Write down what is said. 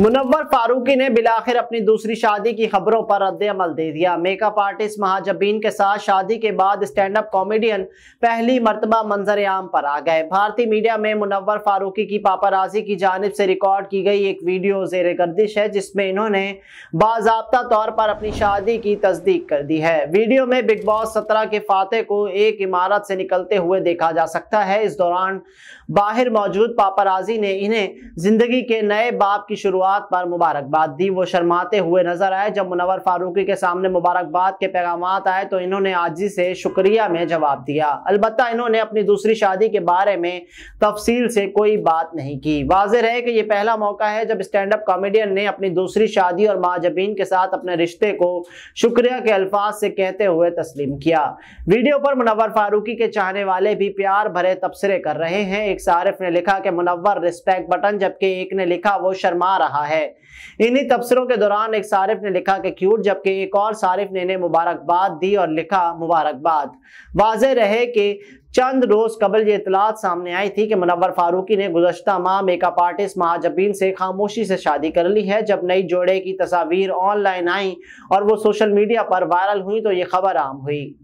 मुनवर फारूकी ने बिलाखिर अपनी दूसरी शादी की खबरों पर रद्द अमल दे दिया मेकअप आर्टिस्ट महाजबीन के साथ शादी के बाद स्टैंड अप कॉमेडियन पहली मरतबा मंजर आम पर आ गए भारतीय मीडिया में मुनवर फारूकी की पापाराजी की जानब से रिकॉर्ड की गई एक वीडियो जेर गर्दिश है जिसमें इन्होंने बाबा तौर पर अपनी शादी की तस्दीक कर दी है वीडियो में बिग बॉस सत्रह के फातह को एक इमारत से निकलते हुए देखा जा सकता है इस दौरान बाहर मौजूद पापाराजी ने इन्हें जिंदगी के नए बाप की शुरुआत मुबारकबाद पर मुबारकबाद दी वो शर्माते हुए नजर आए जब मुनवर फारूकी के सामने मुबारकबाद के पैगाम आए तो इन्होंने आजी से शुक्रिया में जवाब दिया अलबत् इन्होंने अपनी दूसरी शादी के बारे में तफसील से कोई बात नहीं की वाजह है कि यह पहला मौका है जब स्टैंड अप कॉमेडियन ने अपनी दूसरी शादी और माजबीन के साथ अपने रिश्ते को शुक्रिया के अल्फाज से कहते हुए तस्लीम किया वीडियो पर मुनवर फारूकी के चाहने वाले भी प्यार भरे तबसरे कर रहे हैं एक सारिफ ने लिखा कि मुनवर रिस्पेक्ट बटन जबकि एक ने लिखा वो शर्मा रहा रहा है इन्हीं तबसरों के दौरान एक सारिफ ने लिखा कि क्यूट जबकि एक और सारिफ ने इन्हें मुबारकबाद दी और लिखा मुबारकबाद वाज रहे कि चंद रोज़ कबल ये इतलात सामने आई थी कि मुनवर फारूकी ने गुजशत माह मेकअप आर्टिस्ट महाजबीन से खामोशी से शादी कर ली है जब नई जोड़े की तस्वीर ऑनलाइन आई और वो सोशल मीडिया पर वायरल हुई तो ये खबर आम हुई